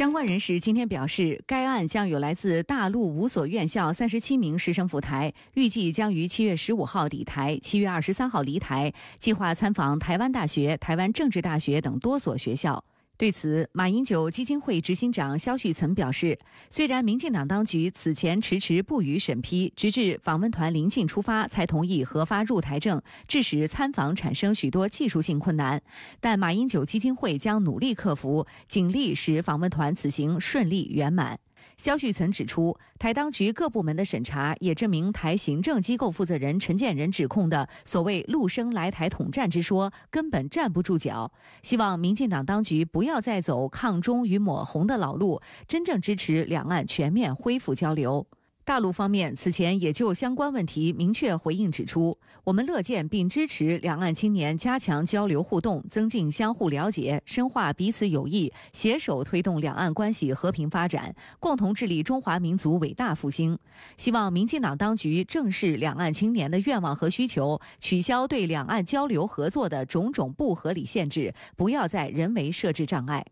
相关人士今天表示，该案将有来自大陆五所院校三十七名师生赴台，预计将于七月十五号抵台，七月二十三号离台，计划参访台湾大学、台湾政治大学等多所学校。对此，马英九基金会执行长肖旭曾表示，虽然民进党当局此前迟迟不予审批，直至访问团临近出发才同意核发入台证，致使参访产生许多技术性困难，但马英九基金会将努力克服，尽力使访问团此行顺利圆满。肖旭曾指出，台当局各部门的审查也证明台行政机构负责人陈建仁指控的所谓陆生来台统战之说根本站不住脚。希望民进党当局不要再走抗中与抹红的老路，真正支持两岸全面恢复交流。大陆方面此前也就相关问题明确回应指出：“我们乐见并支持两岸青年加强交流互动，增进相互了解，深化彼此友谊，携手推动两岸关系和平发展，共同致力中华民族伟大复兴。希望民进党当局正视两岸青年的愿望和需求，取消对两岸交流合作的种种不合理限制，不要再人为设置障碍。”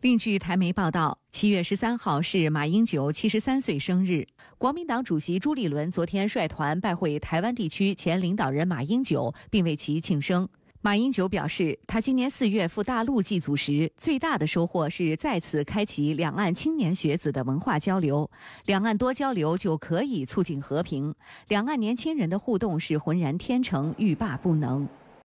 另据台媒报道，七月十三号是马英九七十三岁生日。国民党主席朱立伦昨天率团拜会台湾地区前领导人马英九，并为其庆生。马英九表示，他今年四月赴大陆祭祖时，最大的收获是再次开启两岸青年学子的文化交流。两岸多交流就可以促进和平。两岸年轻人的互动是浑然天成，欲罢不能。